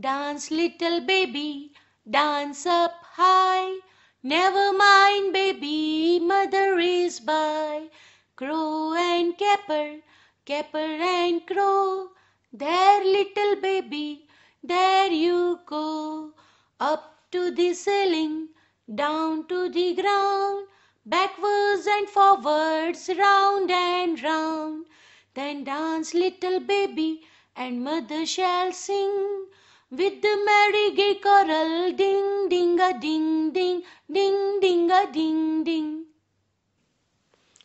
Dance, little baby, dance up high. Never mind, baby, mother is by. Crow and caper, caper and crow. There, little baby, there you go. Up to the ceiling, down to the ground, backwards and forwards, round and round. Then dance, little baby, and mother shall sing. With the merry gay choral, ding ding a ding ding, ding ding a ding ding.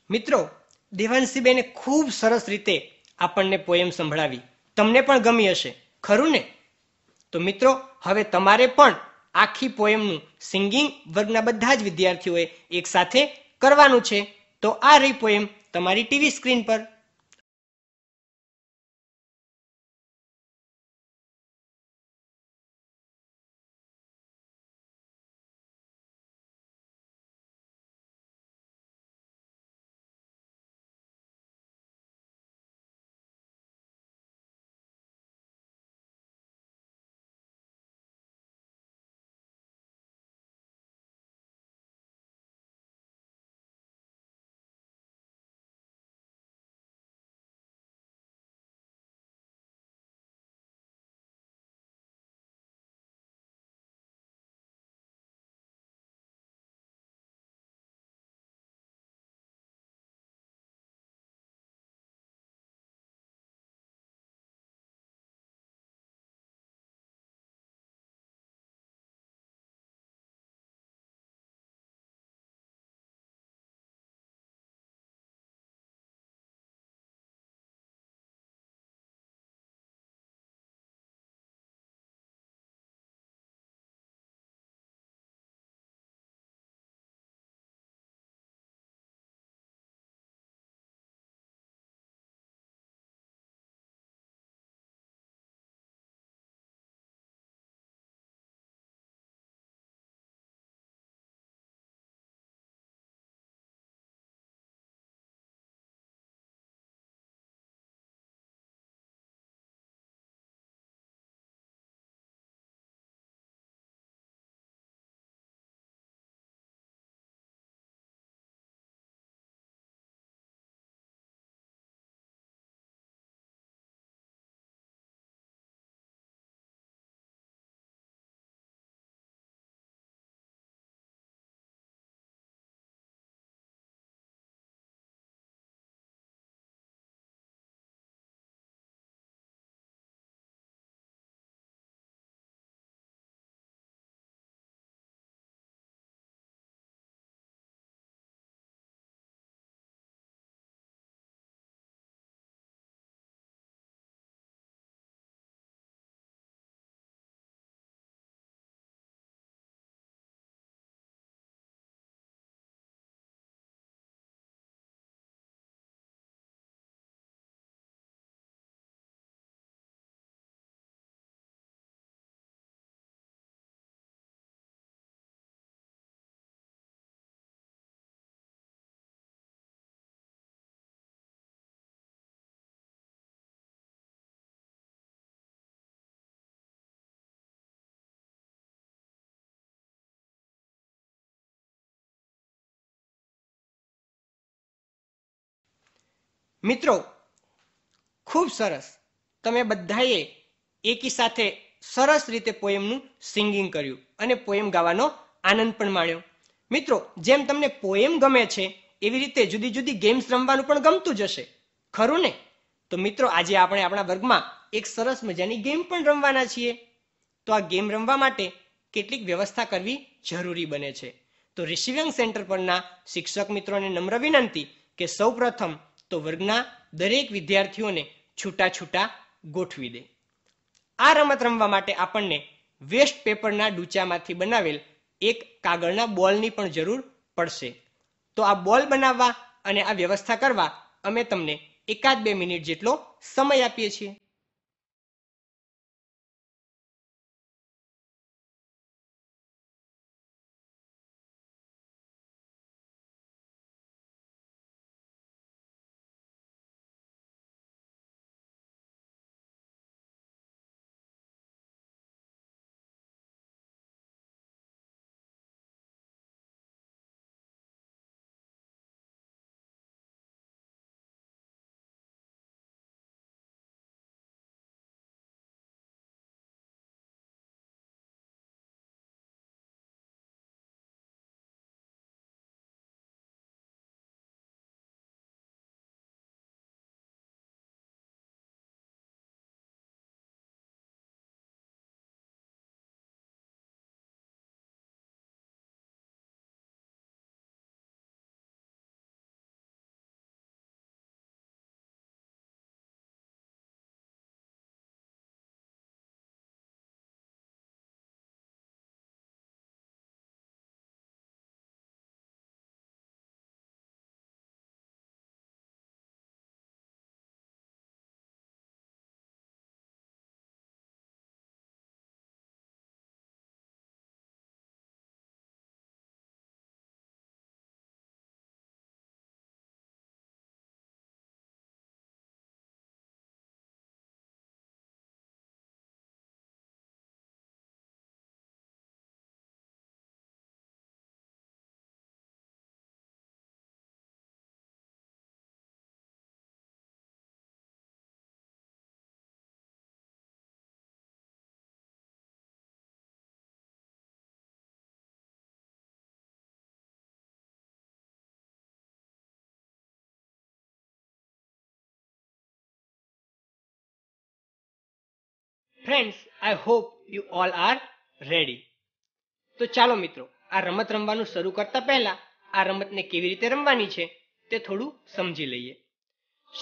મિત્રો દેવાંશીબેને ખૂબ સરસ રીતે આપણને poem સંભળાવી તમને પણ ગમી હશે ખરું ને તો મિત્રો હવે તમારે પણ આખી પોયમનું સિંગિંગ વર્ગના બધા જ વિદ્યાર્થીઓએ એકસાથે કરવાનું છે તો આ રહી પોયમ તમારી ટીવી સ્ક્રીન પર મિત્રો ખૂબ સરસ તમે બધાએ એકી સાથે સરસ રીતે પોએમનું સિંગિંગ કર્યું અને પોએમ ગાવાનો આનંદ પણ માણ્યો મિત્રો જેમ તમને પોએમ ગમે છે એવી રીતે જુદી જુદી ગેમ્સ રમવાનું પણ ગમતું જ હશે ખરું ને તો મિત્રો આજે આપણે આપણા વર્ગમાં એક સરસ મજાની ગેમ પણ રમવાના છીએ તો આ ગેમ રમવા માટે કેટલીક વ્યવસ્થા કરવી જરૂરી બને છે તો રિસિવિંગ સેન્ટર પરના શિક્ષક મિત્રોને નમ્ર વિનંતી કે સૌપ્રથમ તો વર્ગના દરેક વિદ્યાર્થીઓને છૂટા છૂટા ગોઠવી દે આ રમત રમવા માટે આપણને વેસ્ટ પેપરના ડૂચામાંથી બનાવેલ એક કાગળના બોલની પણ જરૂર પડશે તો આ બોલ બનાવવા અને આ વ્યવસ્થા કરવા અમે તમને એકાદ બે મિનિટ જેટલો સમય આપીએ છીએ friends I hope you all are ready તો ચાલો મિત્રો આ રમત રમવાનું શરૂ કરતા પહેલા આ રમતને કેવી રીતે રમવાની છે તે થોડું સમજી લઈએ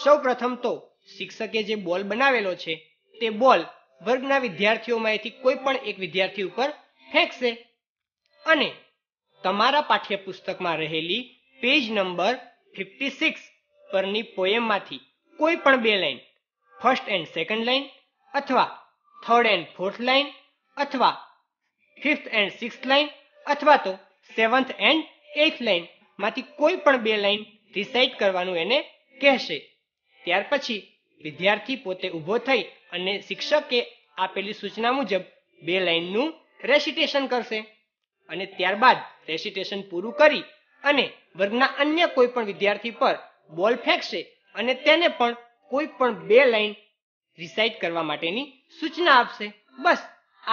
સૌ પ્રથમ તો શિક્ષકે જે બોલ બનાવેલો છે તે બોલ વર્ગના વિદ્યાર્થીઓમાંથી કોઈ પણ એક વિદ્યાર્થી ઉપર ફેંકશે અને તમારા પાઠ્યપુસ્તકમાં રહેલી પેજ નંબર ફિફ્ટી સિક્સ પરની પોએમમાંથી કોઈ પણ બે line first and second line અથવા થર્ડ એન્ડ ફોર્થ લાઈન અથવા ફિફ્થ એન્ડ સિક્સ લાઈન અથવા તો સેવન્થ એન્ડ એઇથ લાઇન માંથી કોઈ પણ બે લાઈન રિસાઇટ કરવાનું એને કહેશે ત્યાર પછી વિદ્યાર્થી પોતે ઊભો થઈ અને શિક્ષકે આપેલી સૂચના મુજબ બે લાઈનનું રેસિટેશન કરશે અને ત્યારબાદ રેસિટેશન પૂરું કરી અને વર્ગના અન્ય કોઈ પણ વિદ્યાર્થી પર બોલ ફેંકશે અને તેને પણ કોઈ પણ બે લાઈન રિસાઇટ કરવા માટેની સૂચના આપશે બસ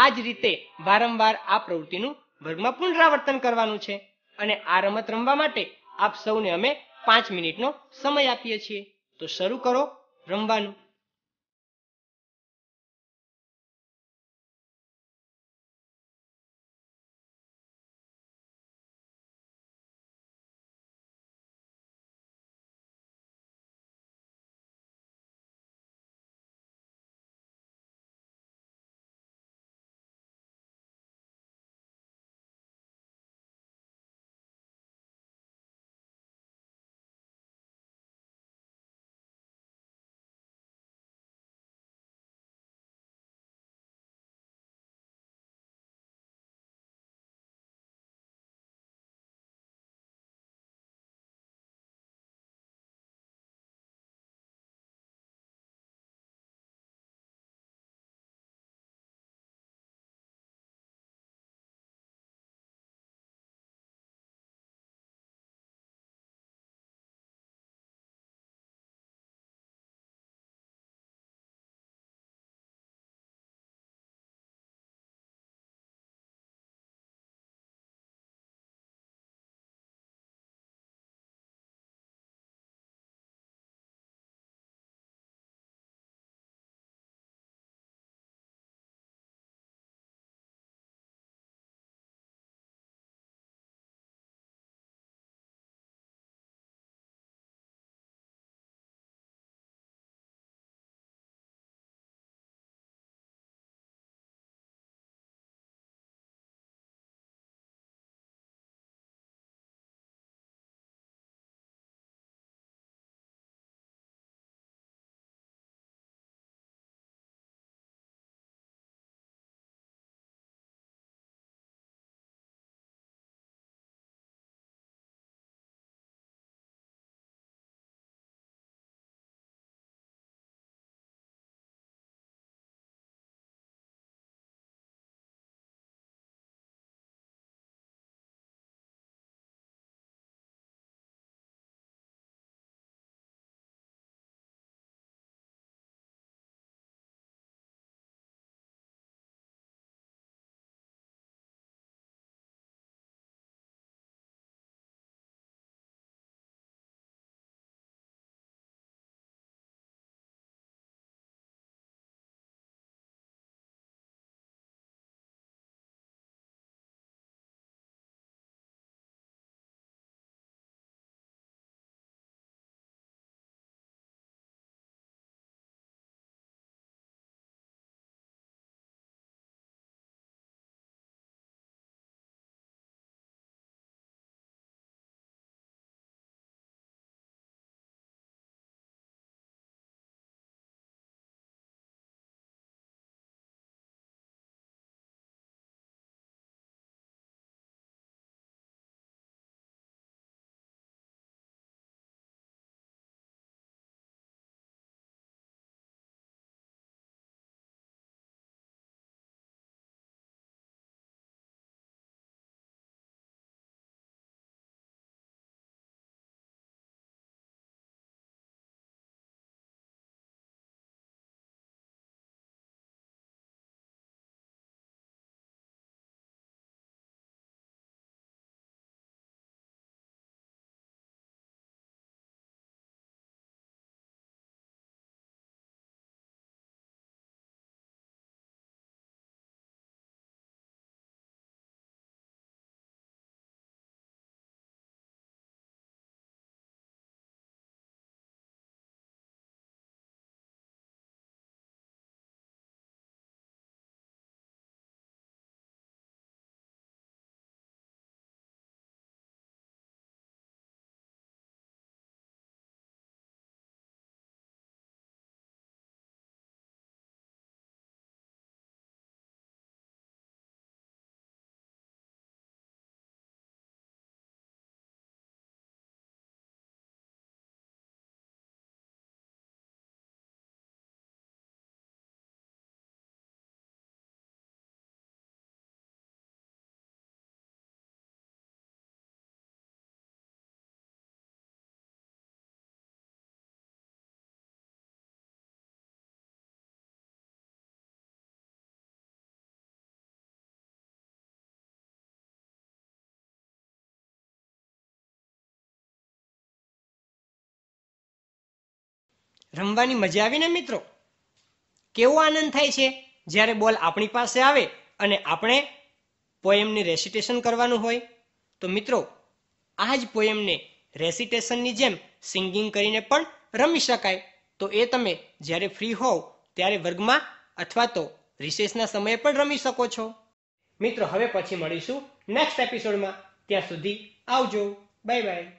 આ જ રીતે વારંવાર આ પ્રવૃત્તિનું વર્ગમાં પુનરાવર્તન કરવાનું છે અને આ રમત રમવા માટે આપ સૌને અમે પાંચ મિનિટનો સમય આપીએ છીએ તો શરૂ કરો રમવાનું રમવાની મજા આવી ને મિત્રો કેવો આનંદ થાય છે જ્યારે બોલ આપણી પાસે આવે અને આપણે પોએમની રેસિટેશન કરવાનું હોય તો મિત્રો આ જ પોએમને રેસિટેશનની જેમ સિંગિંગ કરીને પણ રમી શકાય તો એ તમે જ્યારે ફ્રી હોવ ત્યારે વર્ગમાં અથવા તો રિસેસના સમયે પણ રમી શકો છો મિત્રો હવે પછી મળીશું નેક્સ્ટ એપિસોડમાં ત્યાં સુધી આવજો બાય બાય